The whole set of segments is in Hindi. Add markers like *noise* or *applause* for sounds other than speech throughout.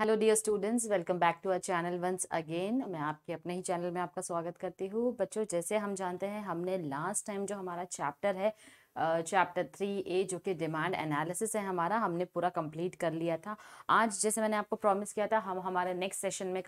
Hello dear students welcome back to our channel once again मैं आपके अपने ही चैनल में आपका स्वागत करती हूँ बच्चों जैसे हम जानते हैं हमने लास्ट टाइम जो हमारा चैप्टर है चैप्टर थ्री ए जो कि डिमांड एनालिसिस है हमारा हमने पूरा कंप्लीट कर लिया था आज जैसे मैंने आपको प्रॉमिस किया था हम हमारे नेक्स्ट सेशन में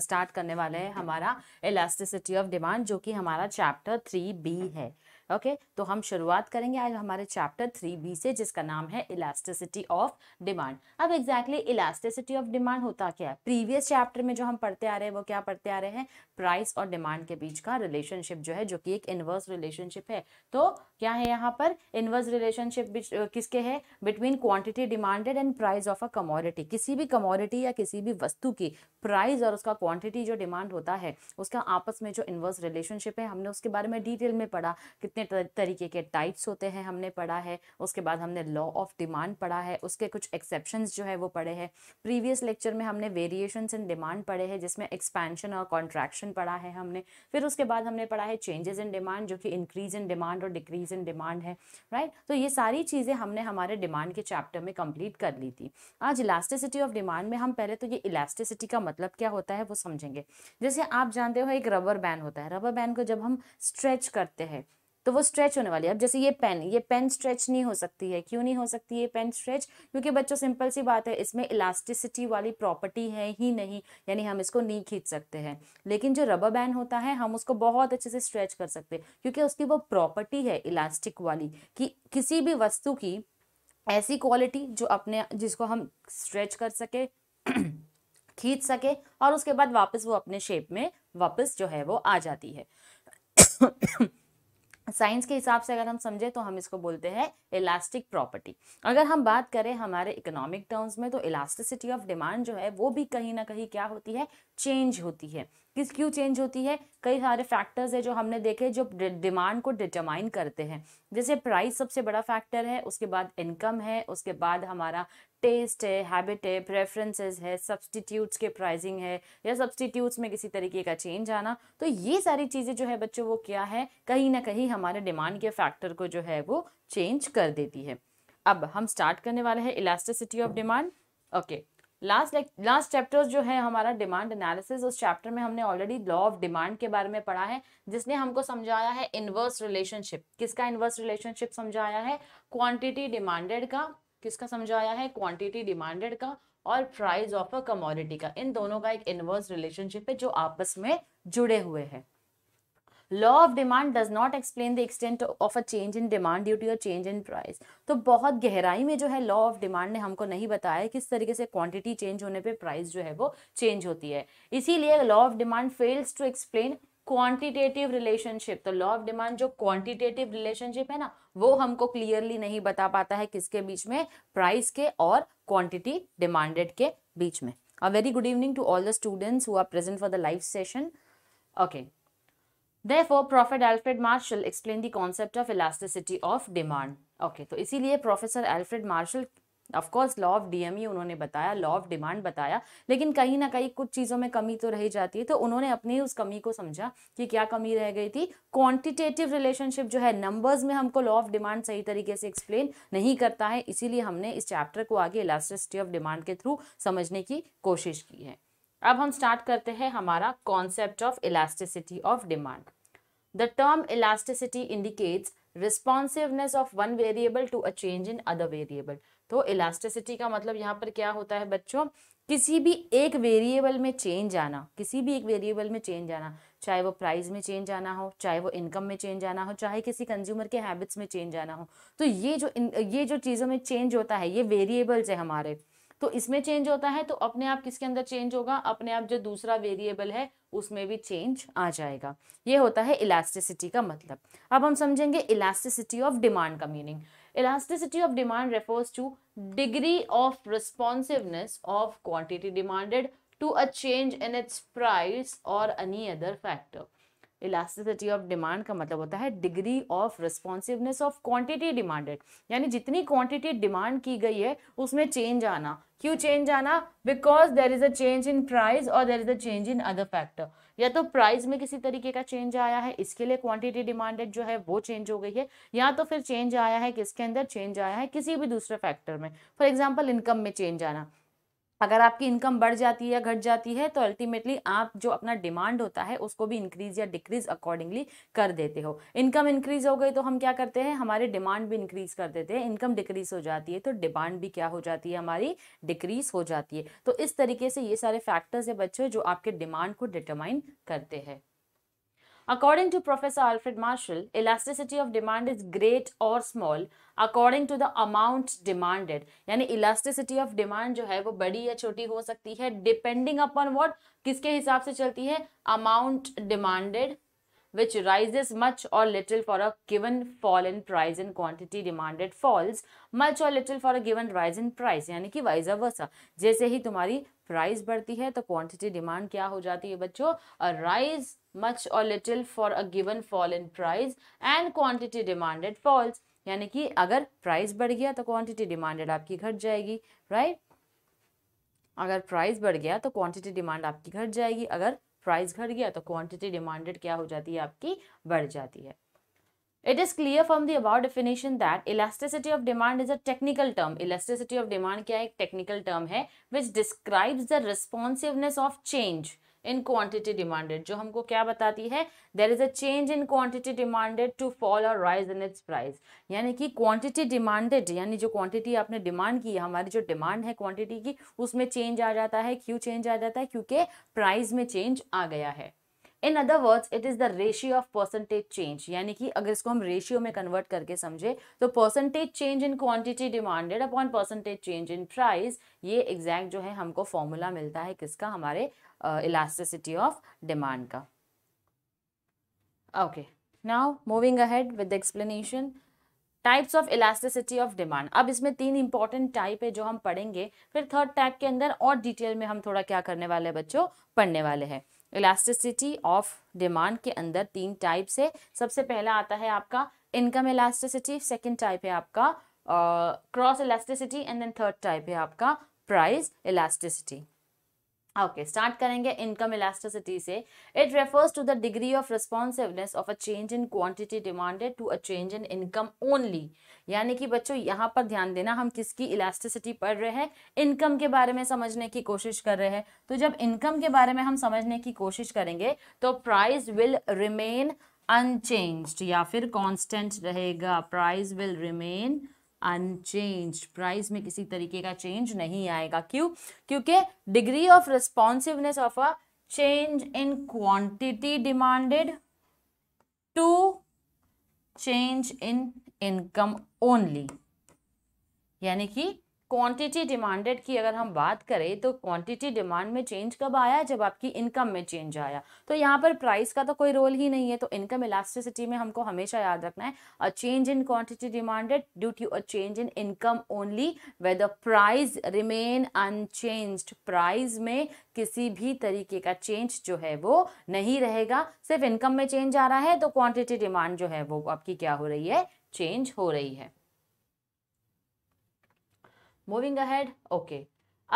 स्टार्ट करने वाले हैं हमारा इलास्टिसिटी ऑफ डिमांड जो कि हमारा चैप्टर थ्री बी है ओके तो हम शुरुआत करेंगे आज हमारे चैप्टर थ्री बी से जिसका नाम है इलास्टिसिटी ऑफ डिमांड अब एग्जैक्टली इलास्टिसिटी ऑफ डिमांड होता क्या है प्रीवियस चैप्टर में जो हम पढ़ते आ रहे हैं वो क्या पढ़ते आ रहे हैं प्राइस और डिमांड के बीच का रिलेशनशिप जो है जो कि एक इनवर्स रिलेशनशिप है तो क्या है यहाँ पर इनवर्स रिलेशनशिप किसके है between quantity demanded and price of a commodity किसी भी कमोडिटी या किसी भी वस्तु की प्राइस और उसका क्वांटिटी जो डिमांड होता है उसका आपस में जो इनवर्स रिलेशनशिप है हमने उसके बारे में डिटेल में पढ़ा कितने तरीके के टाइप्स होते हैं हमने पढ़ा है उसके बाद हमने लॉ ऑफ डिमांड पढ़ा है उसके कुछ एक्सेप्शन जो है वो पढ़े हैं प्रीवियस लेक्चर में हमने वेरिएशन इन डिमांड पढ़े हैं जिसमें एक्सपेंशन और कॉन्ट्रैक्शन सेक्शन पढ़ा है हमने फिर उसके बाद हमने पढ़ा है चेंजेस इन डिमांड जो कि इंक्रीज इन डिमांड और डिक्रीज इन डिमांड है राइट right? तो ये सारी चीज़ें हमने हमारे डिमांड के चैप्टर में कंप्लीट कर ली थी आज इलास्टिसिटी ऑफ डिमांड में हम पहले तो ये इलास्टिसिटी का मतलब क्या होता है वो समझेंगे जैसे आप जानते हो एक रबर बैन होता है रबर बैन को जब हम स्ट्रेच करते हैं तो वो स्ट्रेच होने वाली है अब जैसे ये पेन ये पेन स्ट्रेच नहीं हो सकती है क्यों नहीं हो सकती ये पेन स्ट्रेच क्योंकि बच्चों सिंपल सी बात है इसमें इलास्टिसिटी वाली प्रॉपर्टी है ही नहीं यानी हम इसको नहीं खींच सकते हैं लेकिन जो रबर बैंड होता है हम उसको बहुत अच्छे से स्ट्रेच कर सकते हैं क्योंकि उसकी वो प्रॉपर्टी है इलास्टिक वाली कि किसी भी वस्तु की ऐसी क्वालिटी जो अपने जिसको हम स्ट्रेच कर सके *clears throat* खींच सके और उसके बाद वापस वो अपने शेप में वापस जो है वो आ जाती है *clears throat* साइंस के हिसाब से अगर हम समझे तो हम इसको बोलते हैं इलास्टिक प्रॉपर्टी अगर हम बात करें हमारे इकोनॉमिक टर्म्स में तो इलास्टिसिटी ऑफ डिमांड जो है वो भी कहीं ना कहीं क्या होती है चेंज होती है किस क्यों चेंज होती है कई सारे फैक्टर्स है जो हमने देखे जो डिमांड को डिटरमाइन करते हैं जैसे प्राइस सबसे बड़ा फैक्टर है उसके बाद इनकम है उसके बाद हमारा टेस्ट है हैबिट है प्रेफरेंसेस है सब्सटीट्यूट्स के प्राइसिंग है या सब्सटीट्यूट्स में किसी तरीके का चेंज आना तो ये सारी चीज़ें जो है बच्चों वो क्या है कहीं ना कहीं हमारे डिमांड के फैक्टर को जो है वो चेंज कर देती है अब हम स्टार्ट करने वाले हैं elasticity of demand okay last last chapter जो है हमारा डिमांड एनालिसिस उस चैप्टर में हमने ऑलरेडी लॉ ऑफ डिमांड के बारे में पढ़ा है जिसने हमको समझाया है इनवर्स रिलेशनशिप किसका इनवर्स रिलेशनशिप समझाया है क्वांटिटी डिमांडेड का किसका समझाया है क्वांटिटी डिमांडेड का और प्राइस ऑफ अ कमोडिटी का इन दोनों का एक इनवर्स रिलेशनशिप है जो आपस में जुड़े हुए हैं law of demand does not explain the extent of a change in demand due to a change in price तो बहुत गहराई में जो है लॉ ऑफ डिमांड ने हमको नहीं बताया किस तरीके से क्वांटिटी चेंज होने पे प्राइस जो है वो चेंज होती है इसीलिए law of demand fails to explain quantitative relationship तो लॉ ऑफ डिमांड जो क्वांटिटेटिव रिलेशनशिप है ना वो हमको क्लियरली नहीं बता पाता है किसके बीच में प्राइस के और क्वांटिटी डिमांडेड के बीच में a very good evening to all the students who are present for the live session okay Therefore, Prophet Alfred Marshall explained the concept of elasticity of demand. Okay, to तो इसीलिए professor alfred marshall of course law of demand उन्होंने बताया लॉ ऑफ डिमांड बताया लेकिन कहीं ना कहीं कुछ चीज़ों में कमी तो रह जाती है तो उन्होंने अपनी उस कमी को समझा कि क्या कमी रह गई थी क्वांटिटेटिव रिलेशनशिप जो है नंबर्स में हमको लॉ ऑफ डिमांड सही तरीके से एक्सप्लेन नहीं करता है इसीलिए हमने इस चैप्टर को आगे इलास्टिसिटी ऑफ डिमांड के थ्रू समझने की कोशिश की है अब हम स्टार्ट करते हैं हमारा concept of elasticity of demand the term elasticity indicates responsiveness of one variable to a change in other variable तो इलास्टिसिटी का मतलब यहाँ पर क्या होता है बच्चों किसी भी एक वेरिएबल में चेंज आना किसी भी एक वेरिएबल में चेंज आना चाहे वो प्राइस में चेंज आना हो चाहे वो इनकम में चेंज आना हो चाहे किसी कंज्यूमर के हैबिट्स में चेंज आना हो तो ये जो ये जो चीज़ों में चेंज होता है ये वेरिएबल्स है हमारे तो इसमें चेंज होता है तो अपने आप किसके अंदर चेंज होगा अपने आप जो दूसरा वेरिएबल है उसमें भी चेंज आ जाएगा ये होता है इलास्टिसिटी का मतलब अब हम समझेंगे इलास्टिसिटी ऑफ डिमांड का meaning elasticity of demand refers to degree of responsiveness of quantity demanded to a change in its price और any other factor elasticity of demand का मतलब होता है degree of responsiveness of quantity demanded यानी जितनी क्वांटिटी डिमांड की गई है उसमें चेंज आना क्यों चेंज आना because there is a change in price और there is a change in other factor या तो प्राइस में किसी तरीके का चेंज आया है इसके लिए क्वांटिटी डिमांडेड जो है वो चेंज हो गई है या तो फिर चेंज आया है किसके अंदर चेंज आया है किसी भी दूसरे फैक्टर में फॉर एग्जाम्पल इनकम में चेंज आना अगर आपकी इनकम बढ़ जाती है या घट जाती है तो अल्टीमेटली आप जो अपना डिमांड होता है उसको भी इंक्रीज या डिक्रीज अकॉर्डिंगली कर देते हो इनकम इंक्रीज हो गई तो हम क्या करते हैं हमारे डिमांड भी इंक्रीज कर देते हैं इनकम डिक्रीज हो जाती है तो डिमांड भी क्या हो जाती है हमारी डिक्रीज हो जाती है तो इस तरीके से ये सारे फैक्टर्स है बच्चों जो आपके डिमांड को डिटरमाइन करते हैं According to Professor Alfred Marshall, elasticity of demand is great or small according to the amount demanded यानी elasticity of demand जो है वो बड़ी या छोटी हो सकती है depending upon what किसके हिसाब से चलती है amount demanded which rises much or little for a given fall in price and quantity demanded falls much or little for a given rise in price यानी कि वाइज वर्सा जैसे ही तुम्हारी प्राइस बढ़ती है तो क्वांटिटी डिमांड क्या हो जाती है बच्चों rise मच और little for a given fall in price and quantity demanded falls यानी कि अगर प्राइस बढ़ गया तो क्वान्टिटी डिमांडेड आपकी घट जाएगी राइट अगर प्राइस बढ़ गया तो क्वान्टिटी डिमांड आपकी घट जाएगी अगर प्राइस घट गया तो क्वान्टिटी डिमांडेड क्या हो जाती है आपकी बढ़ जाती है it is clear from the about definition that elasticity of demand is a technical term elasticity of demand क्या एक टेक्निकल टर्म है which describes the responsiveness of change in quantity demanded जो हमको क्या बताती है there is a change in quantity demanded to fall और राइज इन इट्स प्राइस यानी कि क्वांटिटी डिमांडेड यानी जो क्वांटिटी आपने डिमांड की हमारी जो डिमांड है क्वांटिटी की उसमें चेंज आ जाता है क्यों चेंज आ जाता है क्योंकि प्राइस में चेंज आ गया है in other words it is the ratio of percentage change यानी कि अगर इसको हम रेशियो में कन्वर्ट करके समझे तो percentage change in quantity demanded upon percentage change in price ये एग्जैक्ट जो है हमको फॉर्मूला मिलता है किसका हमारे इलास्टिसिटी ऑफ डिमांड का okay now moving ahead with explanation types of elasticity of demand अब इसमें तीन इंपॉर्टेंट टाइप है जो हम पढ़ेंगे फिर थर्ड टाइप के अंदर और डिटेल में हम थोड़ा क्या करने वाले बच्चों पढ़ने वाले हैं इलास्टिसिटी ऑफ डिमांड के अंदर तीन टाइप्स है सबसे पहला आता है आपका इनकम इलास्टिसिटी सेकेंड टाइप है आपका cross elasticity and then third type है आपका प्राइस इलास्टिसिटी ओके स्टार्ट करेंगे इनकम इलास्टिसिटी से it refers to the degree of responsiveness of a change in quantity demanded to a change in income only यानी कि बच्चों यहाँ पर ध्यान देना हम किसकी इलास्टिसिटी पढ़ रहे हैं इनकम के बारे में समझने की कोशिश कर रहे हैं तो जब इनकम के बारे में हम समझने की कोशिश करेंगे तो प्राइज़ विल रिमेन अनचेंज्ड या फिर कॉन्स्टेंट रहेगा price will remain unchanged price में किसी तरीके का चेंज नहीं आएगा क्यों क्योंकि degree of responsiveness of a change in quantity demanded to change in income only यानी कि क्वांटिटी डिमांडेड की अगर हम बात करें तो क्वांटिटी डिमांड में चेंज कब आया जब आपकी इनकम में चेंज आया तो यहाँ पर प्राइस का तो कोई रोल ही नहीं है तो इनकम इलास्टिसिटी में हमको हमेशा याद रखना है a change in quantity demanded due to a change in income only way the price remain unchanged price में किसी भी तरीके का चेंज जो है वो नहीं रहेगा सिर्फ इनकम में चेंज आ रहा है तो क्वान्टिटी डिमांड जो है वो आपकी क्या हो रही है चेंज हो रही है मूविंग अहेड ओके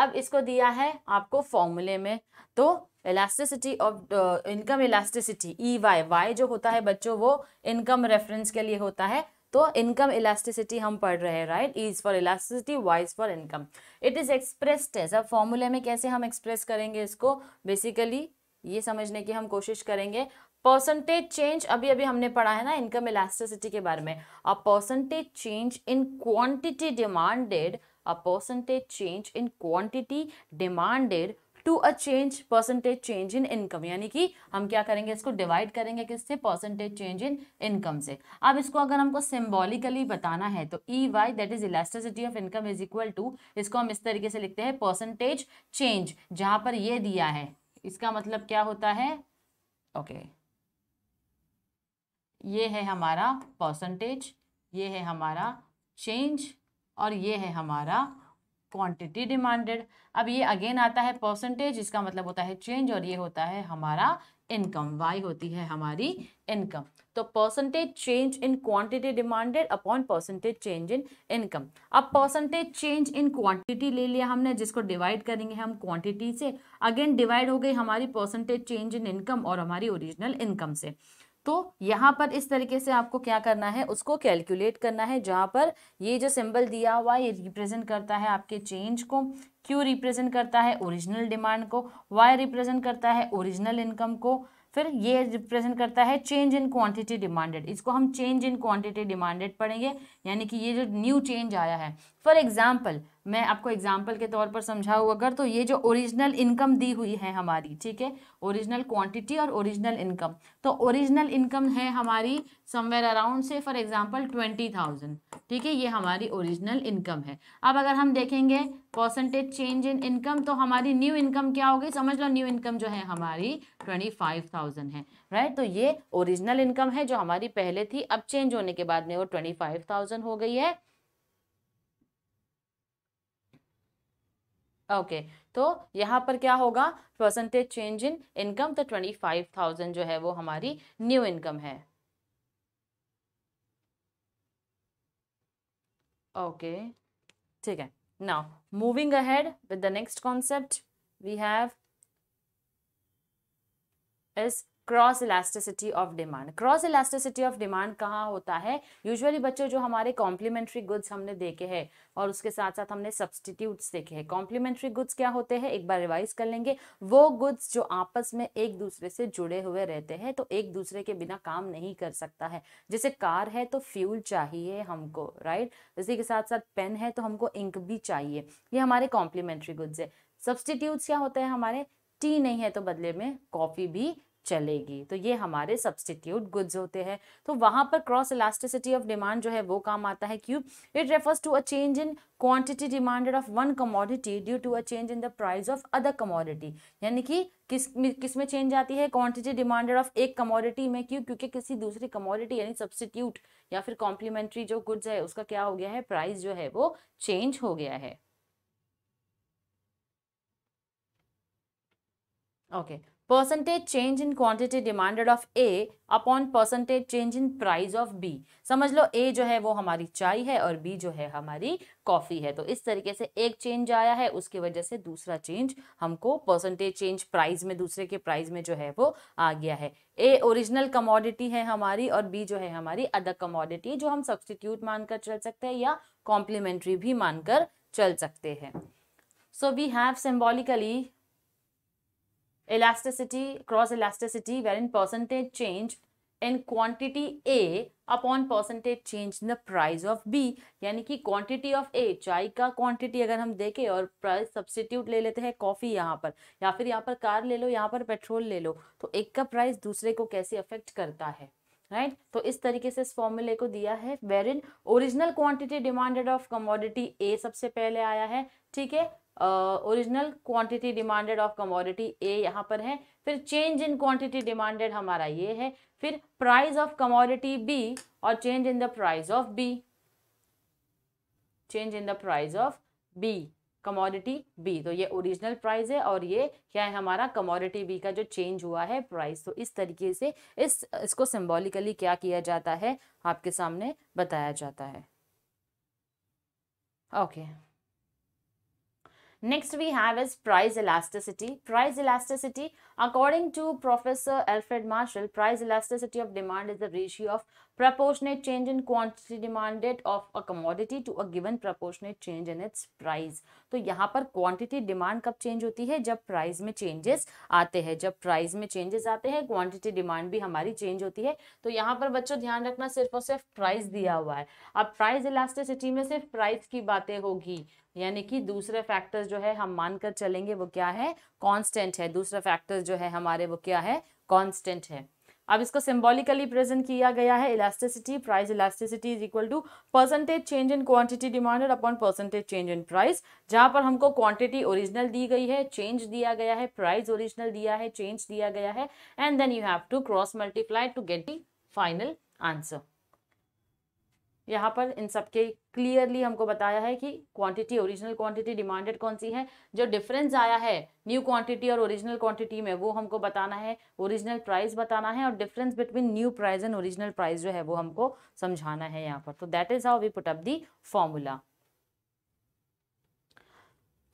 अब इसको दिया है आपको फॉर्मूले में तो elasticity of income elasticity E Y Y जो होता है बच्चों वो इनकम रेफरेंस के लिए होता है तो इनकम इलास्टिसिटी हम पढ़ रहे हैं right is for elasticity Y is for income it is expressed as अब फॉर्मूले में कैसे हम एक्सप्रेस करेंगे इसको बेसिकली ये समझने की हम कोशिश करेंगे परसेंटेज चेंज अभी अभी हमने पढ़ा है ना इनकम इलास्टिसिटी के बारे में अब percentage change in quantity demanded a percentage change in quantity demanded to a change percentage change in income यानी कि हम क्या करेंगे इसको डिवाइड करेंगे किससे परसेंटेज चेंज इन इनकम से अब इसको अगर हमको सिम्बॉलिकली बताना है तो E Y that is elasticity of income is equal to इसको हम इस तरीके से लिखते हैं परसेंटेज चेंज जहां पर यह दिया है इसका मतलब क्या होता है ओके okay. ये है हमारा परसेंटेज ये है हमारा चेंज और ये है हमारा क्वांटिटी डिमांडेड अब ये अगेन आता है परसेंटेज इसका मतलब होता है चेंज और ये होता है हमारा इनकम वाई होती है हमारी इनकम तो percentage change in quantity demanded upon percentage change in income अब परसेंटेज चेंज इन क्वांटिटी ले लिया हमने जिसको डिवाइड करेंगे हम क्वांटिटी से अगेन डिवाइड हो गई हमारी परसेंटेज चेंज इन इनकम और हमारी ओरिजिनल इनकम से तो यहाँ पर इस तरीके से आपको क्या करना है उसको कैलकुलेट करना है जहाँ पर ये जो सिंबल दिया हुआ ये रिप्रेजेंट करता है आपके चेंज को क्यू रिप्रेजेंट करता है ओरिजिनल डिमांड को वाई रिप्रेजेंट करता है ओरिजिनल इनकम को फिर ये रिप्रेजेंट करता है चेंज इन क्वांटिटी डिमांडेड इसको हम चेंज इन क्वांटिटी डिमांडेड पढ़ेंगे यानी कि ये जो न्यू चेंज आया है फॉर एग्जाम्पल मैं आपको एग्जाम्पल के तौर पर समझाऊँ अगर तो ये जो ओरिजिनल इनकम दी हुई है हमारी ठीक है ओरिजिनल क्वांटिटी और ओरिजिनल इनकम तो ओरिजिनल इनकम है हमारी समवेयर अराउंड से फॉर एग्जाम्पल ट्वेंटी थाउजेंड ठीक है ये हमारी ओरिजिनल इनकम है अब अगर हम देखेंगे परसेंटेज चेंज इन इनकम तो हमारी न्यू इनकम क्या होगी समझ लो न्यू इनकम जो है हमारी ट्वेंटी फाइव थाउजेंड है राइट तो ये ओरिजिनल इनकम है जो हमारी पहले थी अब चेंज होने के बाद में वो ट्वेंटी फाइव थाउजेंड हो गई है ओके तो यहाँ पर क्या होगा परसेंटेज चेंज इन इनकम तो ट्वेंटी फाइव थाउजेंड जो है वो हमारी न्यू इनकम है ओके okay. ठीक है now moving ahead with the next concept we have is cross elasticity of demand cross elasticity of demand कहाँ होता है यूजुअली बच्चों जो हमारे कॉम्प्लीमेंट्री गुड्स हमने देखे हैं और उसके साथ साथ हमने सब्सटीट्यूट्स देखे हैं कॉम्प्लीमेंट्री गुड्स क्या होते हैं एक बार रिवाइज कर लेंगे वो गुड्स जो आपस में एक दूसरे से जुड़े हुए रहते हैं तो एक दूसरे के बिना काम नहीं कर सकता है जैसे कार है तो फ्यूल चाहिए हमको राइट इसी के साथ साथ पेन है तो हमको इंक भी चाहिए ये हमारे कॉम्प्लीमेंट्री गुड्स है सब्सटीट्यूट्स क्या होते हैं हमारे टी नहीं है तो बदले में कॉफ़ी भी चलेगी तो ये हमारे सब्सटीट्यूट गुड्स होते हैं तो वहां पर क्रॉस इलास्टिसिटी ऑफ डिमांड जो है वो काम आता है क्यों it refers to a change in quantity demanded of one commodity due to a change in the price of other commodity यानी कि किस किस में चेंज आती है क्वांटिटी डिमांडेड ऑफ एक कमोडिटी में क्यों क्योंकि किसी दूसरी कमोडिटी यानी सब्सटीट्यूट या फिर कॉम्प्लीमेंट्री जो गुड्स है उसका क्या हो गया है प्राइस जो है वो चेंज हो गया है okay okay. Percentage change in quantity demanded of A upon percentage change in price of B समझ लो ए जो है वो हमारी चाय है और बी जो है हमारी कॉफ़ी है तो इस तरीके से एक चेंज आया है उसकी वजह से दूसरा चेंज हमको परसेंटेज चेंज प्राइस में दूसरे के प्राइस में जो है वो आ गया है ए ओरिजिनल कमोडिटी है हमारी और बी जो है हमारी अदर कमोडिटी जो हम सब्सटीट्यूट मानकर चल सकते हैं या कॉम्प्लीमेंट्री भी मानकर चल सकते हैं so we have symbolically elasticity cross elasticity wherein percentage change in quantity A upon percentage change in the price of B यानी कि quantity of A चाय का quantity अगर हम देखें और price substitute ले लेते हैं कॉफ़ी यहाँ पर या फिर यहाँ पर कार ले लो यहाँ पर पेट्रोल ले लो तो एक का प्राइस दूसरे को कैसे अफेक्ट करता है राइट right? तो इस तरीके से इस फॉर्मूले को दिया है where in original quantity demanded of commodity A सबसे पहले आया है ठीक है original quantity demanded of commodity A यहाँ पर है फिर चेंज इन क्वांटिटी डिमांडेड हमारा ये है फिर प्राइस ऑफ कमोडिटी बी और change in the price of B change in the price of B commodity B तो ये ओरिजिनल प्राइस है और ये क्या है हमारा कमोडिटी बी का जो चेंज हुआ है प्राइस तो इस तरीके से इस इसको सिंबॉलिकली क्या किया जाता है आपके सामने बताया जाता है okay okay. Next we have is price elasticity. Price elasticity, according to Professor Alfred Marshall, price elasticity of demand is the ratio of proportionate change in quantity demanded of a commodity to a given proportionate change in its price तो यहाँ पर क्वांटिटी डिमांड कब चेंज होती है जब प्राइस में चेंजेस आते हैं जब प्राइस में चेंजेस आते हैं क्वांटिटी डिमांड भी हमारी चेंज होती है तो यहाँ पर बच्चों ध्यान रखना सिर्फ और सिर्फ प्राइस दिया हुआ है अब प्राइस इलास्टिसिटी में सिर्फ प्राइस की बातें होगी यानी कि दूसरे फैक्टर्स जो है हम मानकर चलेंगे वो क्या है कॉन्स्टेंट है दूसरा फैक्टर्स जो है हमारे वो क्या है कॉन्स्टेंट है अब इसको सिंबॉलिकली प्रेजेंट किया गया है elasticity price elasticity is equal to percentage change in quantity demanded upon percentage change in price जहां पर हमको क्वांटिटी ओरिजिनल दी गई है चेंज दिया गया है प्राइस ओरिजिनल दिया है चेंज दिया गया है and then you have to cross multiply to get the final answer यहाँ पर इन सब के क्लियरली हमको बताया है कि क्वांटिटी ओरिजिनल क्वांटिटी डिमांडेड कौन सी है जो डिफरेंस आया है न्यू क्वांटिटी और ओरिजिनल क्वांटिटी में वो हमको बताना है ओरिजिनल प्राइस बताना है और difference between new price and original price जो है वो हमको समझाना है यहाँ पर तो that is how we put up the formula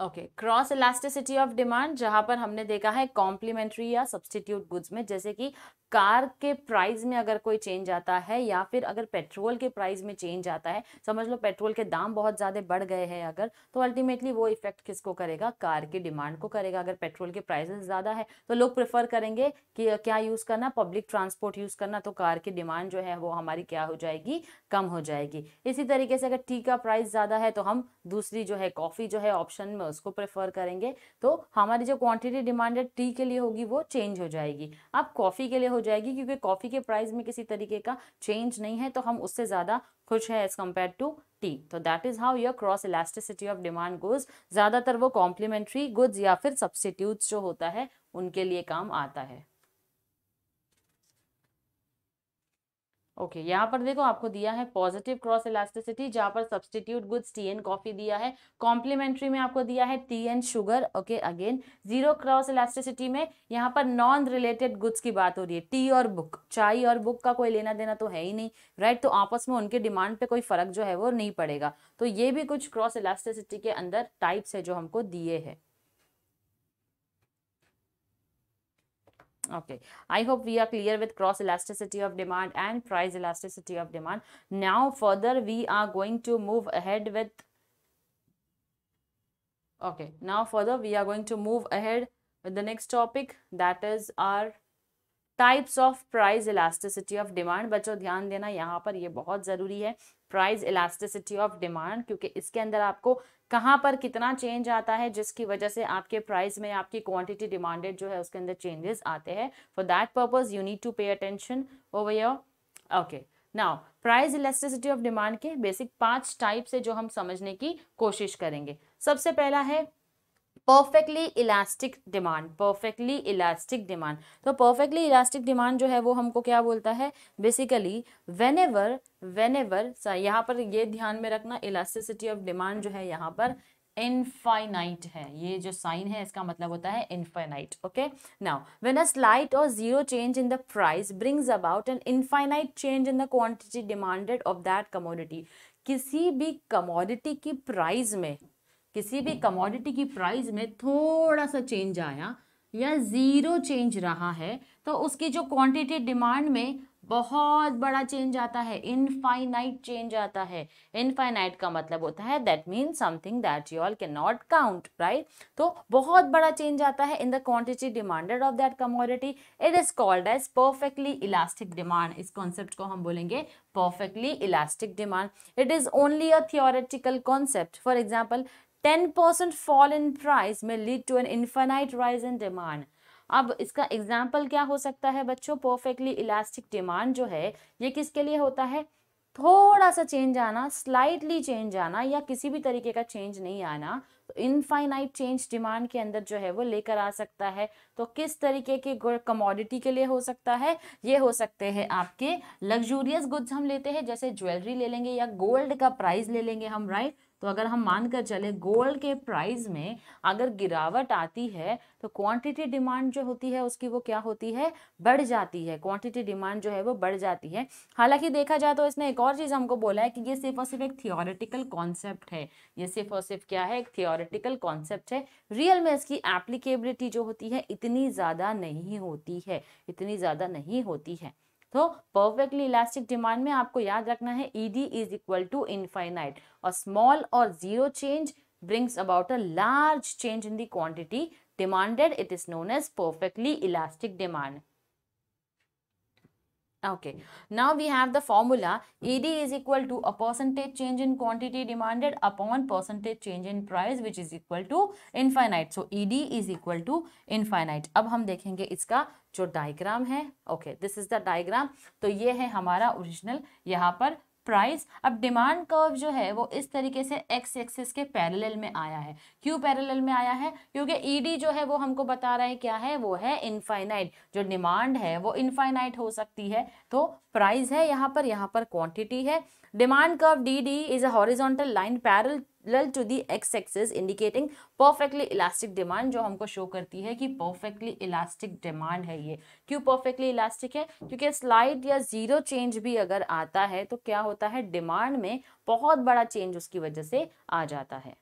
okay cross elasticity of demand जहां पर हमने देखा है कॉम्प्लीमेंट्री या सब्सटीट्यूट गुड्स में जैसे कि कार के प्राइस में अगर कोई चेंज आता है या फिर अगर पेट्रोल के प्राइस में चेंज आता है समझ लो पेट्रोल के दाम बहुत ज़्यादा बढ़ गए हैं अगर तो अल्टीमेटली वो इफेक्ट किसको करेगा कार की डिमांड को करेगा अगर पेट्रोल के प्राइसेस ज़्यादा है तो लोग प्रेफर करेंगे कि क्या यूज़ करना पब्लिक ट्रांसपोर्ट यूज़ करना तो कार की डिमांड जो है वो हमारी क्या हो जाएगी कम हो जाएगी इसी तरीके से अगर टी का प्राइस ज़्यादा है तो हम दूसरी जो है कॉफ़ी जो है ऑप्शन में उसको प्रेफर करेंगे तो हमारी जो क्वान्टिटी डिमांडेड टी के लिए होगी वो चेंज हो जाएगी अब कॉफ़ी के लिए हो जाएगी क्योंकि कॉफ़ी के प्राइस में किसी तरीके का चेंज नहीं है तो हम उससे ज़्यादा खुश है एज कम्पेयर टू टी तो that is how your cross elasticity of demand goods ज़्यादातर वो कॉम्प्लीमेंट्री गुड्स या फिर सब्सिट्यूट जो होता है उनके लिए काम आता है ओके okay, यहाँ पर देखो आपको दिया है पॉजिटिव क्रॉस इलास्टिसिटी जहाँ पर substitute goods tea and coffee दिया है कॉम्प्लीमेंट्री में आपको दिया है tea and sugar okay again zero cross elasticity में यहाँ पर नॉन रिलेटेड गुड्स की बात हो रही है टी और बुक चाय और बुक का कोई लेना देना तो है ही नहीं राइट तो आपस में उनके डिमांड पे कोई फर्क जो है वो नहीं पड़ेगा तो ये भी कुछ क्रॉस इलास्टिसिटी के अंदर टाइप्स है जो हमको दिए है okay i hope we are clear with cross elasticity of demand and price elasticity of demand now further we are going to move ahead with okay now further we are going to move ahead with the next topic that is our types of price elasticity of demand बच्चों ध्यान देना यहाँ पर ये बहुत ज़रूरी है प्राइस इलास्टिसिटी ऑफ डिमांड क्योंकि इसके अंदर आपको कहाँ पर कितना चेंज आता है जिसकी वजह से आपके प्राइस में आपकी क्वांटिटी डिमांडेड जो है उसके अंदर चेंजेस आते हैं for that purpose you need to pay attention over your okay now price electricity of demand के बेसिक पांच टाइप से जो हम समझने की कोशिश करेंगे सबसे पहला है perfectly elastic demand perfectly elastic demand तो परफेक्टली इलास्टिक डिमांड जो है वो हमको क्या बोलता है basically whenever whenever यहाँ पर ये ध्यान में रखना इलास्टिसिटी ऑफ डिमांड जो है यहाँ पर इनफाइनाइट है ये जो साइन है इसका मतलब होता है infinite okay now when a slight और zero change in the price brings about an infinite change in the quantity demanded of that commodity किसी भी कमोडिटी की प्राइस में किसी भी कमोडिटी की प्राइस में थोड़ा सा चेंज आया या ज़ीरो चेंज रहा है तो उसकी जो क्वांटिटी डिमांड में बहुत बड़ा चेंज आता है इनफाइनाइट चेंज आता है इनफाइनाइट का मतलब होता है that mean something that you all can not count right तो बहुत बड़ा चेंज आता है in the quantity demanded of that commodity it is called as perfectly elastic demand इस कॉन्सेप्ट को हम बोलेंगे perfectly elastic demand it is only a theoretical concept for example 10% fall in price may lead to an infinite rise in demand अब इसका एग्जाम्पल क्या हो सकता है बच्चों परफेक्टली इलास्टिक डिमांड जो है ये किसके लिए होता है थोड़ा सा चेंज आना स्लाइटली चेंज आना या किसी भी तरीके का चेंज नहीं आना तो इनफाइनाइट चेंज डिमांड के अंदर जो है वो लेकर आ सकता है तो किस तरीके के कमोडिटी के लिए हो सकता है ये हो सकते हैं आपके लग्जूरियस गुड्स हम लेते हैं जैसे ज्वेलरी ले लेंगे या गोल्ड का प्राइस ले लेंगे हम राइट तो अगर हम मानकर चले गोल्ड के प्राइस में अगर गिरावट आती है तो क्वांटिटी डिमांड जो होती है उसकी वो क्या होती है बढ़ जाती है क्वांटिटी डिमांड जो है वो बढ़ जाती है हालांकि देखा जाए तो इसने एक और चीज़ हमको बोला है कि ये सिर्फ और सिर्फ एक थियोरिटिकल कॉन्सेप्ट है ये सिर्फ और सिर्फ क्या है एक थियोरिटिकल कॉन्सेप्ट है रियल में इसकी एप्लीकेबिलिटी जो होती है इतनी ज़्यादा नहीं होती है इतनी ज़्यादा नहीं होती है तो परफेक्टली इलास्टिक डिमांड में आपको याद रखना है ED is equal to infinite और स्मॉल और zero change brings about a large change in the quantity demanded it is known as perfectly elastic demand okay now we have the formula ed is equal to a percentage change in quantity demanded upon percentage change in price which is equal to infinite so ed is equal to infinite ab hum dekhenge iska जो डायग्राम है okay this is the diagram तो ये है हमारा ओरिजिनल यहाँ पर प्राइस अब डिमांड कर्व जो है वो इस तरीके से एक्स एक्सिस के पैरेलल में आया है क्यों पैरेलल में आया है क्योंकि ईडी जो है वो हमको बता रहा है क्या है वो है इनफाइनाइट जो डिमांड है वो इनफाइनाइट हो सकती है तो प्राइस है यहाँ पर यहाँ पर क्वांटिटी है demand curve DD is a horizontal line parallel parallel to the X axis indicating perfectly elastic demand जो हमको शो करती है कि परफेक्टली इलास्टिक डिमांड है ये क्यों परफेक्टली इलास्टिक है क्योंकि स्लाइड या जीरो चेंज भी अगर आता है तो क्या होता है डिमांड में बहुत बड़ा चेंज उसकी वजह से आ जाता है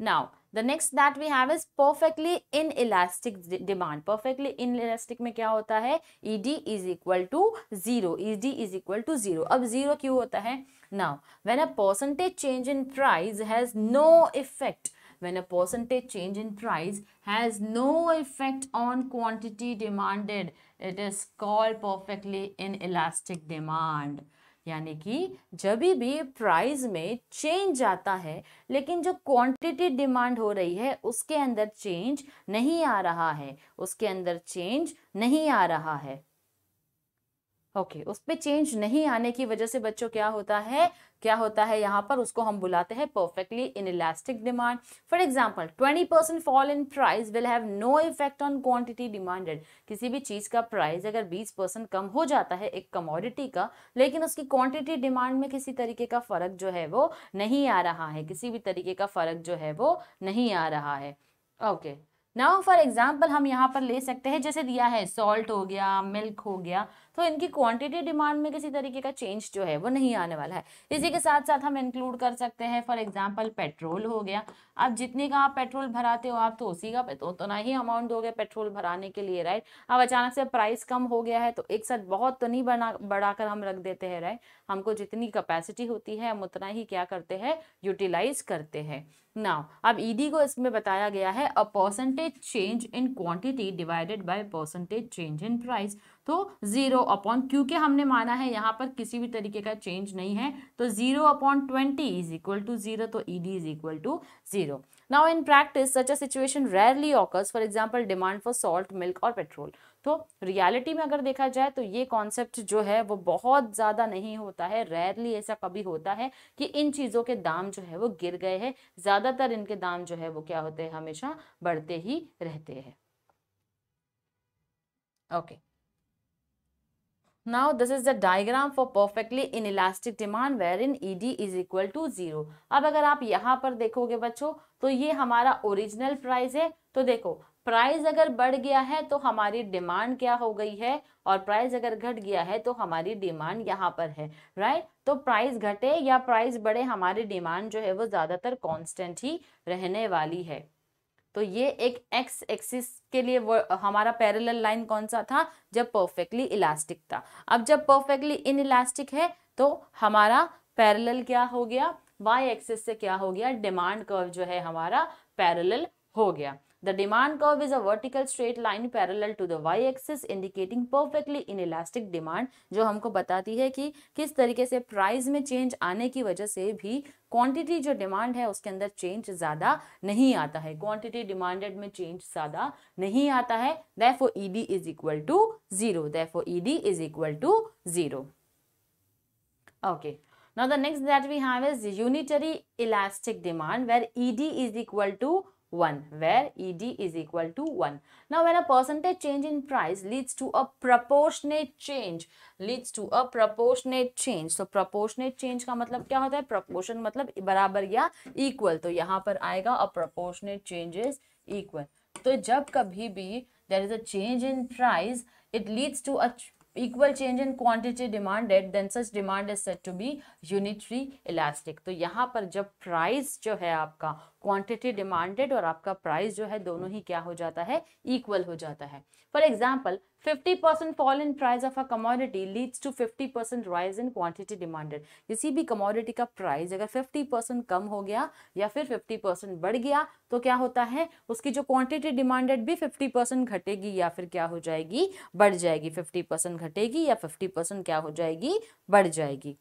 now the next that we have is perfectly in inelastic demand perfectly in inelastic में क्या होता है ED is equal to zero ED is equal to zero अब जीरो क्यों होता है Now, when a percentage change in price has no effect, when a percentage change in price has no effect on quantity demanded, it is called perfectly inelastic demand. यानी कि जब भी प्राइस में चेंज आता है लेकिन जो क्वांटिटी डिमांड हो रही है उसके अंदर चेंज नहीं आ रहा है उसके अंदर चेंज नहीं आ रहा है ओके okay, उसमें चेंज नहीं आने की वजह से बच्चों क्या होता है क्या होता है यहाँ पर उसको हम बुलाते हैं perfectly in inelastic demand for example twenty percent fall in price will have no effect on quantity demanded किसी भी चीज़ का प्राइस अगर बीस परसेंट कम हो जाता है एक कमोडिटी का लेकिन उसकी क्वांटिटी डिमांड में किसी तरीके का फ़र्क जो है वो नहीं आ रहा है किसी भी तरीके का फ़र्क जो है वो नहीं आ रहा है okay okay. Now for example हम यहाँ पर ले सकते हैं जैसे दिया है सॉल्ट हो गया मिल्क हो गया तो इनकी क्वांटिटी डिमांड में किसी तरीके का चेंज जो है वो नहीं आने वाला है इसी के साथ साथ हम इंक्लूड कर सकते हैं फॉर एग्जाम्पल पेट्रोल हो गया अब जितने का आप पेट्रोल भराते हो आप तो उसी का तो उतना ही अमाउंट दोगे पेट्रोल भराने के लिए राइट अब अचानक से प्राइस कम हो गया है तो एक साथ बहुत तो नहीं बना बढ़ाकर हम रख देते हैं राइट हमको जितनी कैपेसिटी होती है हम उतना ही क्या करते हैं यूटिलाइज करते हैं नाउ अब ईडी e को इसमें बताया गया है a percentage change in quantity divided by percentage change in price तो ज़ीरो अपॉन क्योंकि हमने माना है यहाँ पर किसी भी तरीके का चेंज नहीं है तो zero upon twenty is equal to zero तो E D is equal to zero now in practice such a situation rarely occurs for example demand for salt milk और पेट्रोल तो रियलिटी में अगर देखा जाए तो ये कॉन्सेप्ट जो है वो बहुत ज़्यादा नहीं होता है रेयरली ऐसा कभी होता है कि इन चीज़ों के दाम जो है वो गिर गए हैं ज़्यादातर इनके दाम जो है वो क्या होते हैं हमेशा बढ़ते ही रहते हैं okay okay. Now this is the diagram for perfectly inelastic demand wherein ED is equal to zero. अब अगर आप यहाँ पर देखोगे बच्चों तो ये हमारा ओरिजिनल प्राइस है तो देखो प्राइस अगर बढ़ गया है तो हमारी डिमांड क्या हो गई है और प्राइस अगर घट गया है तो हमारी डिमांड यहाँ पर है राइट तो प्राइस घटे या प्राइस बढ़े हमारी डिमांड जो है वो ज़्यादातर कॉन्स्टेंट ही रहने वाली है तो ये एक एक्स एक्सिस के लिए वो हमारा पैरेलल लाइन कौन सा था जब परफेक्टली इलास्टिक था अब जब परफेक्टली इन इलास्टिक है तो हमारा पैरेलल क्या हो गया वाई एक्सिस से क्या हो गया डिमांड कर्व जो है हमारा पैरेलल हो गया The demand curve is a vertical straight line parallel to the y-axis indicating perfectly inelastic demand जो हमको बताती है कि किस तरीके से प्राइस में चेंज आने की वजह से भी क्वांटिटी जो डिमांड है उसके अंदर चेंज ज़्यादा नहीं आता है क्वांटिटी डिमांडेड में चेंज ज़्यादा नहीं आता है therefore ED is equal to zero therefore ED is equal to zero okay now the next that we have is unitary elastic demand where ED is equal to 1 where ed is equal to 1 now when a percentage change in price leads to a proportionate change leads to a proportionate change so proportionate change का मतलब क्या होता है proportion मतलब बराबर या equal तो यहाँ पर आएगा a proportionate change is equal तो जब कभी भी there is a change in price it leads to a equal change in quantity demanded then such demand is set to be unitary elastic तो यहाँ पर जब प्राइस जो है आपका क्वांटिटी डिमांडेड और आपका प्राइस जो है दोनों ही क्या हो जाता है इक्वल हो जाता है for example 50% fall in price of a commodity leads to 50% rise in quantity demanded किसी भी commodity का price अगर 50% कम हो गया या फिर 50% बढ़ गया तो क्या होता है उसकी जो quantity demanded भी 50% घटेगी या फिर क्या हो जाएगी बढ़ जाएगी 50% घटेगी या 50% क्या हो जाएगी बढ़ जाएगी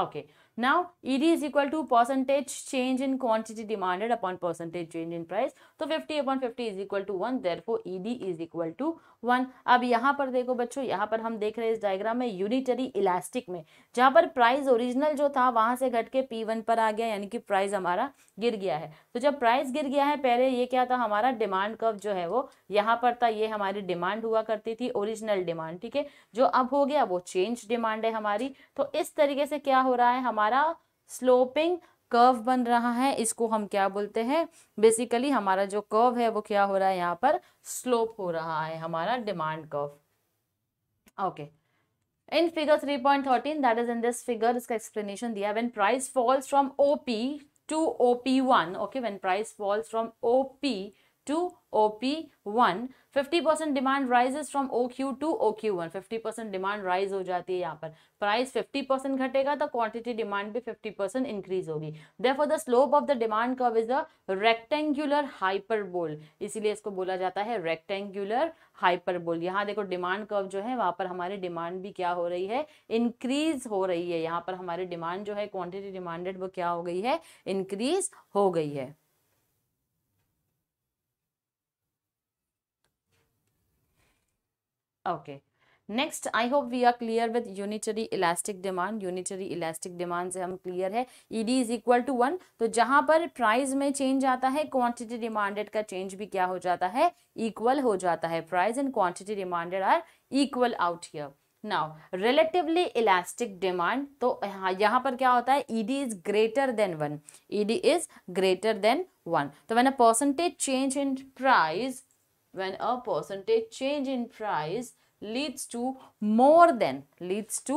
okay okay. Now ED is equal to percentage change in quantity demanded upon percentage change in price तो fifty upon fifty is equal to one therefore ED is equal to one अब यहाँ पर देखो बच्चों यहाँ पर हम देख रहे हैं इस डायग्राम में यूनिटरी इलास्टिक में जहाँ पर प्राइस ओरिजिनल जो था वहाँ से घट के पी वन पर आ गया यानी कि प्राइस हमारा गिर गया है तो जब प्राइस गिर गया है पहले ये क्या था हमारा डिमांड कब जो है वो यहाँ पर था ये हमारी डिमांड हुआ करती थी ओरिजिनल डिमांड ठीक है जो अब हो गया वो चेंज डिमांड है हमारी तो इस तरीके से क्या हो रहा है हमारा हमारा स्लोपिंग कर्व बन रहा है इसको हम क्या बोलते हैं बेसिकली हमारा जो कर्व है वो क्या हो रहा है यहाँ पर स्लोप हो रहा है हमारा demand curve okay in figure three point thirteen that is in this figure इसका एक्सप्लेनेशन दिया when price falls from OP to OP one okay when price falls from OP to OP one 50% demand rises from O Q to O Q one fifty demand rise हो जाती है यहाँ पर प्राइस 50% घटेगा तो क्वांटिटी डिमांड भी 50% इंक्रीज होगी therefore the slope of the demand curve is the rectangular hyperbola इसीलिए इसको बोला जाता है रेक्टेंगुलर हाइपरबोल यहाँ देखो डिमांड कर्व जो है वहाँ पर हमारी डिमांड भी क्या हो रही है इंक्रीज हो रही है यहाँ पर हमारी डिमांड जो है क्वान्टिटी डिमांडेड वो क्या हो गई है इंक्रीज हो गई है okay next I hope we are clear with unitary elastic demand unitary elastic demand से हम क्लियर है ED is equal to one तो जहां पर प्राइस में चेंज आता है क्वांटिटी डिमांडेड का चेंज भी क्या हो जाता है इक्वल हो जाता है price and quantity demanded are equal out here now relatively elastic demand तो यहाँ पर क्या होता है ED is greater than one ED is greater than one तो when a percentage change in price when a percentage change in price leads to more than leads to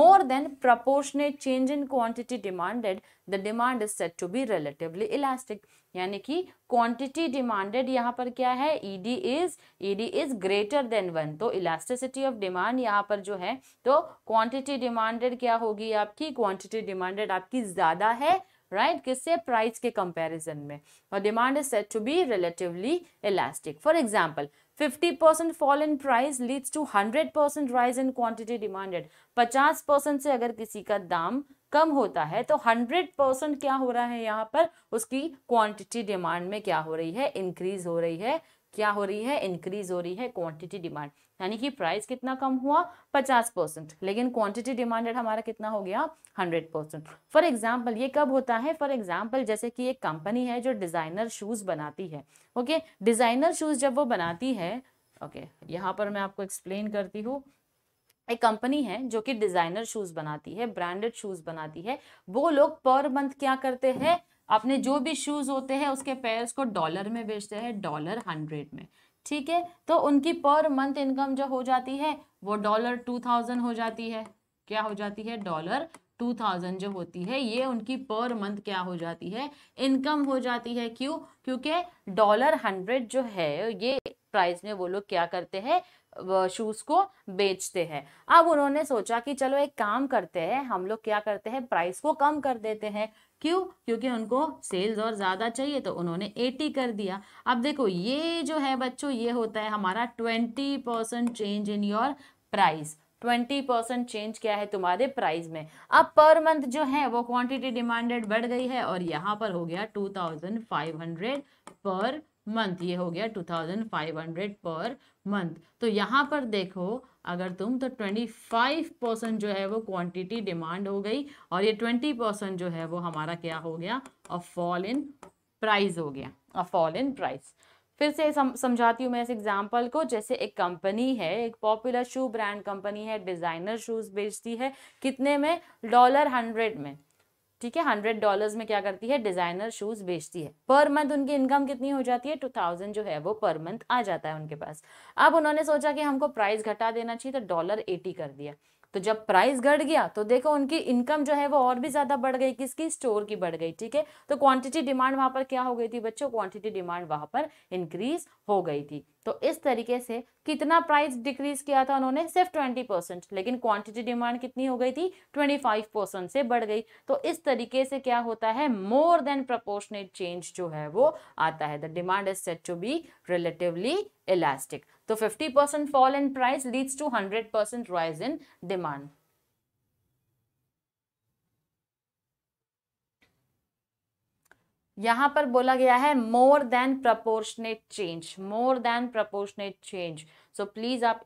more than proportionate change in quantity demanded the demand is said to be relatively elastic यानी कि क्वांटिटी डिमांडेड यहाँ पर क्या है ED is ED is greater than one तो इलास्टिसिटी ऑफ डिमांड यहाँ पर जो है तो क्वांटिटी डिमांडेड क्या होगी आपकी क्वांटिटी डिमांडेड आपकी ज़्यादा है राइट किससे प्राइस के कंपैरिजन में और demand is set to be relatively elastic for example 50 percent fall in price leads to 100 percent rise in quantity demanded 50 percent से अगर किसी का दाम कम होता है तो 100 परसेंट क्या हो रहा है यहाँ पर उसकी क्वांटिटी डिमांड में क्या हो रही है इंक्रीज हो रही है क्या हो रही है इंक्रीज हो रही है क्वांटिटी डिमांड यानी कि प्राइस कितना कम हुआ पचास परसेंट लेकिन क्वांटिटी डिमांडेड हमारा कितना हो गया हंड्रेड परसेंट फॉर एग्जाम्पल ये कब होता है फॉर एग्जाम्पल जैसे कि एक कंपनी है जो डिज़ाइनर शूज़ बनाती है ओके डिज़ाइनर शूज़ जब वो बनाती है ओके okay, यहाँ पर मैं आपको एक्सप्लेन करती हूँ एक कंपनी है जो कि डिज़ाइनर शूज़ बनाती है ब्रांडेड शूज़ बनाती है वो लोग पर मंथ क्या करते हैं अपने जो भी शूज़ होते हैं उसके पेयर्स को डॉलर में बेचते हैं डॉलर हंड्रेड में ठीक है तो उनकी पर मंथ इनकम जो हो जाती है वो डॉलर टू थाउजेंड हो जाती है क्या हो जाती है डॉलर टू थाउजेंड जो होती है ये उनकी पर मंथ क्या हो जाती है इनकम हो जाती है क्यों क्योंकि डॉलर हंड्रेड जो है ये प्राइस में वो लोग क्या करते हैं शूज़ को बेचते हैं अब उन्होंने सोचा कि चलो एक काम करते हैं हम लोग क्या करते हैं प्राइस को कम कर देते हैं क्यों क्योंकि उनको सेल्स और ज़्यादा चाहिए तो उन्होंने एटी कर दिया अब देखो ये जो है बच्चों ये होता है हमारा twenty percent change in your price twenty percent change क्या है तुम्हारे प्राइस में अब पर मंथ जो है वो क्वांटिटी डिमांडेड बढ़ गई है और यहाँ पर हो गया two thousand five hundred per month ये हो गया two thousand five hundred per month तो यहाँ पर देखो अगर तुम तो ट्वेंटी फाइव परसेंट जो है वो क्वांटिटी डिमांड हो गई और ये ट्वेंटी परसेंट जो है वो हमारा क्या हो गया अ फॉल इन प्राइस हो गया अ फॉल इन प्राइस फिर से सम, समझाती हूँ मैं इस एग्जाम्पल को जैसे एक कंपनी है एक पॉपुलर शू ब्रांड कंपनी है डिज़ाइनर शूज़ बेचती है कितने में डॉलर हंड्रेड में ठीक है हंड्रेड डॉलर्स में क्या करती है डिजाइनर शूज बेचती है पर मंथ उनकी इनकम कितनी हो जाती है टू थाउजेंड जो है वो पर मंथ आ जाता है उनके पास अब उन्होंने सोचा कि हमको प्राइस घटा देना चाहिए तो डॉलर एटी कर दिया तो जब प्राइस घट गया तो देखो उनकी इनकम जो है वो और भी ज़्यादा बढ़ गई किसकी स्टोर की बढ़ गई ठीक है तो क्वांटिटी डिमांड वहां पर क्या हो गई थी बच्चों क्वांटिटी डिमांड वहां पर इंक्रीज हो गई थी तो इस तरीके से कितना प्राइस डिक्रीज किया था उन्होंने सिर्फ ट्वेंटी परसेंट लेकिन क्वांटिटी डिमांड कितनी हो गई थी ट्वेंटी फाइव परसेंट से बढ़ गई तो इस तरीके से क्या होता है मोर देन प्रपोर्शनेट चेंज जो है वो आता है the demand is set to be relatively elastic तो 50 percent fall in price leads to hundred percent rise in demand यहां पर बोला गया है more than proportionate change more than proportionate change so so, please आप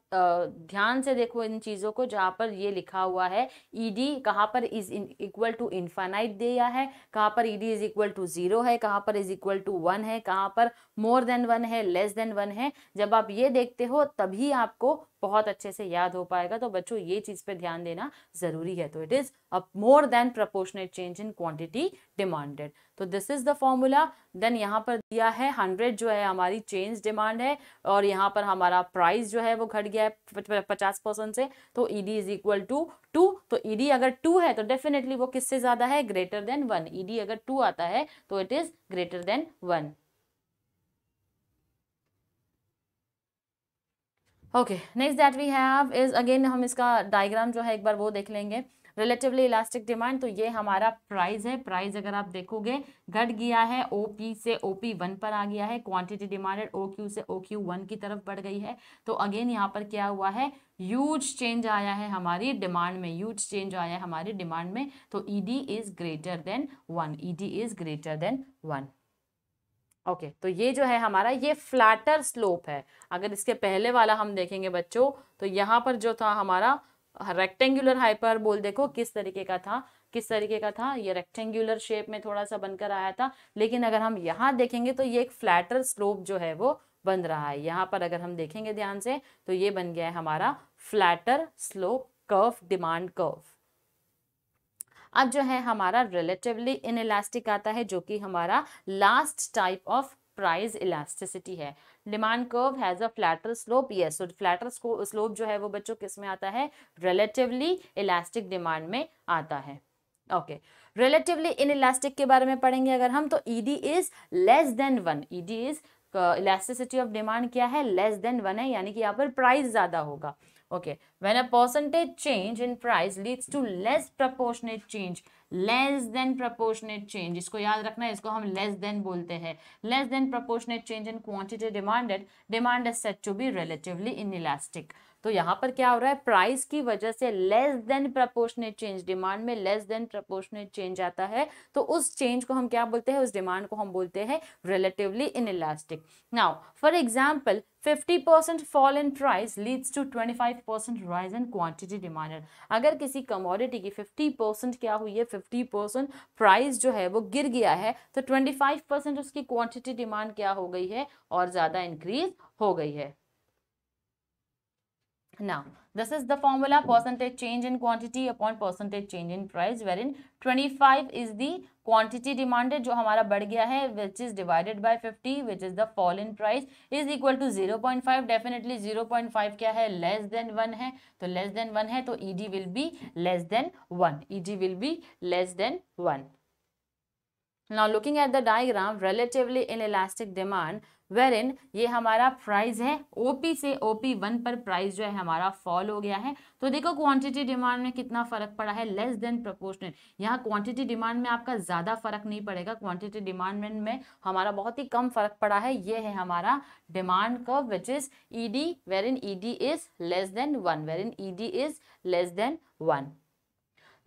ध्यान से देखो इन चीज़ों को जहाँ पर ये लिखा हुआ है ई e डी कहाँ पर इज इक्वल टू इन्फानाइट दिया है कहाँ पर E D is equal to zero है कहाँ पर इज इक्वल टू वन है कहाँ पर मोर देन वन है लेस देन वन है जब आप ये देखते हो तभी आपको बहुत अच्छे से याद हो पाएगा तो बच्चों ये चीज़ पे ध्यान देना ज़रूरी है तो it is a more than proportionate change in quantity demanded तो this is the formula then यहाँ पर दिया है हंड्रेड जो है हमारी चेंज डिमांड है और यहाँ पर हमारा प्राइस प्राइस जो है वो घट गया है पचास परसेंट से तो ED is equal to two तो ईडी e अगर टू है तो डेफिनेटली वो किससे ज्यादा है ग्रेटर देन वन ईडी अगर टू आता है तो it is greater than one okay next that we have is again हम इसका डायग्राम जो है एक बार वो देख लेंगे रिलेटिवली इलास्टिक डिमांड तो ये हमारा प्राइस है प्राइस अगर आप देखोगे घट गया है ओ पी से ओ पी वन पर आ गया है क्वांटिटी डिमांडेड ओ क्यू से ओ क्यू वन की तरफ बढ़ गई है तो अगेन यहाँ पर क्या हुआ है यूज चेंज आया है हमारी डिमांड में यूज चेंज आया है हमारी डिमांड में तो E D is greater than one E D is greater than one okay okay, तो ये जो है हमारा ये फ्लैटर स्लोप है अगर इसके पहले वाला हम देखेंगे बच्चों तो यहाँ पर जो था हमारा रेक्टेंगुलर हाइपर बोल देखो किस तरीके का था किस तरीके का था ये रेक्टेंगुलर शेप में थोड़ा सा बनकर आया था लेकिन अगर हम यहाँ देखेंगे तो ये एक फ्लैटर स्लोप जो है वो बन रहा है यहाँ पर अगर हम देखेंगे ध्यान से तो ये बन गया है हमारा flatter slope curve demand curve अब जो है हमारा रिलेटिवली इलास्टिक आता है जो कि हमारा last type of price elasticity है demand curve has a flatter slope ये सो फ्लैटर स्लोप जो है वो बच्चों किस में आता है रिलेटिवली इलास्टिक डिमांड में आता है ओके रिलेटिवली इन इलास्टिक के बारे में पढ़ेंगे अगर हम तो ED is less than one ED is elasticity of demand क्या है लेस देन वन है यानी कि यहाँ पर प्राइस ज़्यादा होगा okay when a percentage change in price leads to less proportionate change less than proportionate change इसको याद रखना है इसको हम लेस देन बोलते हैं less than proportionate change in quantity demanded demand is set to be relatively in तो यहाँ पर क्या हो रहा है प्राइस की वजह से less than proportionate change demand में लेस देन प्रपोर्शनेट चेंज आता है तो उस चेंज को हम क्या बोलते हैं उस डिमांड को हम बोलते हैं relatively in elastic now for example 50% fall in price leads to 25% rise in quantity demanded अगर किसी कमोडिटी की 50% क्या हुई है 50% प्राइस जो है वो गिर गया है तो 25% उसकी क्वान्टिटी डिमांड क्या हो गई है और ज़्यादा इंक्रीज हो गई है Now, this is the formula percentage change in quantity upon percentage change in price wherein 25 is the quantity demanded जो हमारा बढ़ गया है which is divided by 50 which is the fall in price is equal to 0.5 definitely 0.5 क्या है less than 1 है तो less than 1 है तो ED will be less than 1 ED will be less than 1 Now looking at the diagram relatively inelastic demand where in ये हमारा प्राइस है ओपी से ओपी वन पर प्राइस जो है हमारा फॉल हो गया है तो देखो क्वांटिटी डिमांड में कितना फर्क पड़ा है लेस देन प्रोपोर्शनल यहाँ क्वांटिटी डिमांड में आपका ज़्यादा फर्क नहीं पड़ेगा क्वांटिटी डिमांड में हमारा बहुत ही कम फर्क पड़ा है ये है हमारा demand curve which is E D where in E D is less than one where in E D is less than one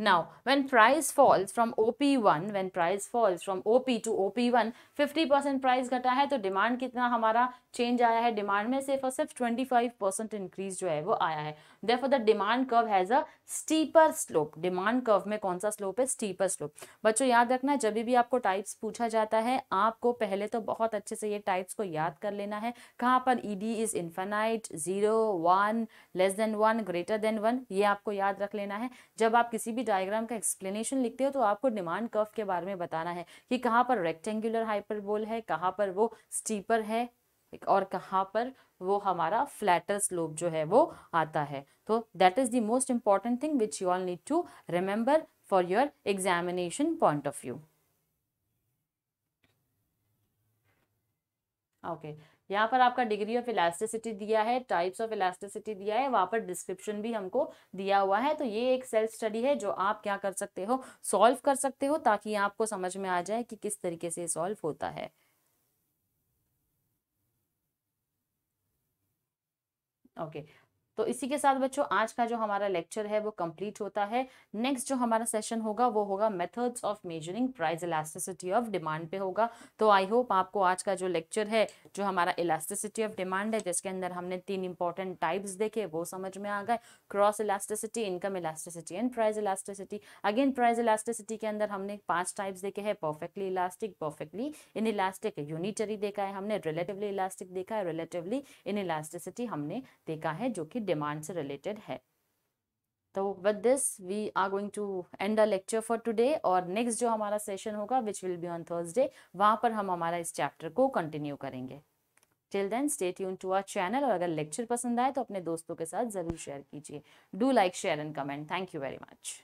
Now, when price falls from OP1, when price falls from OP to OP1, 50% price घटा है तो डिमांड कितना हमारा चेंज आया है डिमांड में सिर्फ और सिर्फ ट्वेंटी 25% इंक्रीज जो है वो आया है therefore the demand curve has a steeper slope demand curve में कौन सा स्लोप है स्टीपर स्लोप बच्चों याद रखना जब भी आपको टाइप्स पूछा जाता है आपको पहले तो बहुत अच्छे से ये टाइप्स को याद कर लेना है कहाँ पर E D is infinite zero one less than one greater than one ये आपको याद रख लेना है जब आप किसी भी डायग्राम का एक्सप्लेनेशन लिखते हो तो आपको डिमांड कर्व के बारे में बताना है कि कहाँ पर रेक्टेंगुलर हाइपरबोल है कहाँ पर वो स्टीपर है और कहाँ पर वो हमारा फ्लैटर स्लोप जो है वो आता है तो that is the most important thing which you all need to remember for your examination point of view okay यहाँ पर आपका डिग्री ऑफ इलास्टिसिटी दिया है टाइप्स ऑफ इलास्टिसिटी दिया है वहां पर डिस्क्रिप्शन भी हमको दिया हुआ है तो ये एक सेल्फ स्टडी है जो आप क्या कर सकते हो सॉल्व कर सकते हो ताकि आपको समझ में आ जाए कि किस तरीके से सॉल्व होता है ओके okay. तो इसी के साथ बच्चों आज का जो हमारा लेक्चर है वो कंप्लीट होता है नेक्स्ट जो हमारा सेशन होगा वो होगा methods of measuring price elasticity of demand पे होगा तो आई होप आपको आज का जो लेक्चर है जो हमारा इलास्टिसिटी ऑफ डिमांड है जिसके अंदर हमने तीन इंपॉर्टेंट टाइप्स देखे वो समझ में आ गए cross elasticity income elasticity and price elasticity again price elasticity के अंदर हमने पांच टाइप्स देखे है परफेक्टली इलास्टिक परफेक्टली इन इलास्टिक यूनिटरी देखा है हमने रिलेटिवली इलास्टिक देखा है रिलेटिवली इन इलास्टिसिटी हमने देखा है जो कि डिमांड से रिलेटेड है तो with this we are going to end the lecture for today और नेक्स्ट जो हमारा सेशन होगा which will be on Thursday वहाँ पर हम हमारा इस चैप्टर को कंटिन्यू करेंगे till then stay tuned to our channel और अगर लेक्चर पसंद आए तो अपने दोस्तों के साथ जरूर शेयर कीजिए do like share and comment thank you very much